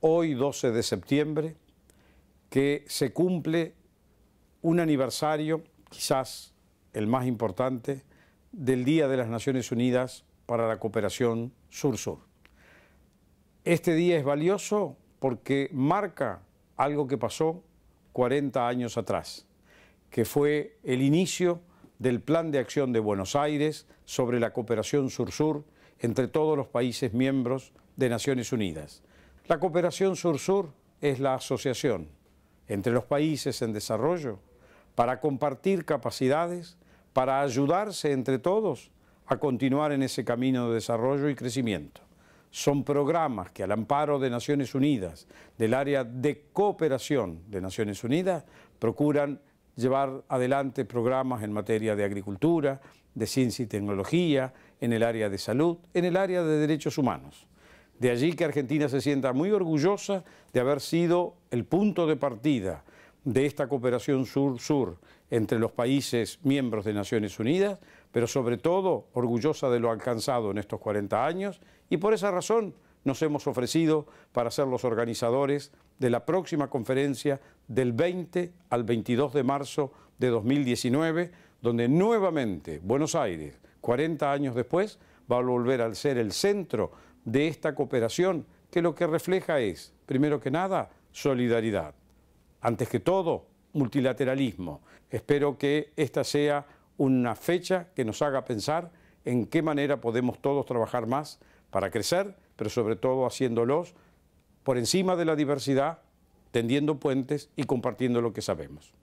hoy 12 de septiembre, que se cumple un aniversario, quizás el más importante, del Día de las Naciones Unidas para la Cooperación Sur-Sur. Este día es valioso porque marca algo que pasó 40 años atrás, que fue el inicio del Plan de Acción de Buenos Aires sobre la cooperación sur-sur entre todos los países miembros de Naciones Unidas. La cooperación sur-sur es la asociación entre los países en desarrollo para compartir capacidades, para ayudarse entre todos a continuar en ese camino de desarrollo y crecimiento. Son programas que al amparo de Naciones Unidas, del área de cooperación de Naciones Unidas, procuran llevar adelante programas en materia de agricultura, de ciencia y tecnología, en el área de salud, en el área de derechos humanos. De allí que Argentina se sienta muy orgullosa de haber sido el punto de partida de esta cooperación sur-sur entre los países miembros de Naciones Unidas, pero sobre todo orgullosa de lo alcanzado en estos 40 años y por esa razón nos hemos ofrecido para ser los organizadores de la próxima conferencia del 20 al 22 de marzo de 2019, donde nuevamente Buenos Aires, 40 años después, va a volver a ser el centro de esta cooperación que lo que refleja es, primero que nada, solidaridad. Antes que todo, multilateralismo. Espero que esta sea una fecha que nos haga pensar en qué manera podemos todos trabajar más para crecer, pero sobre todo haciéndolos por encima de la diversidad, tendiendo puentes y compartiendo lo que sabemos.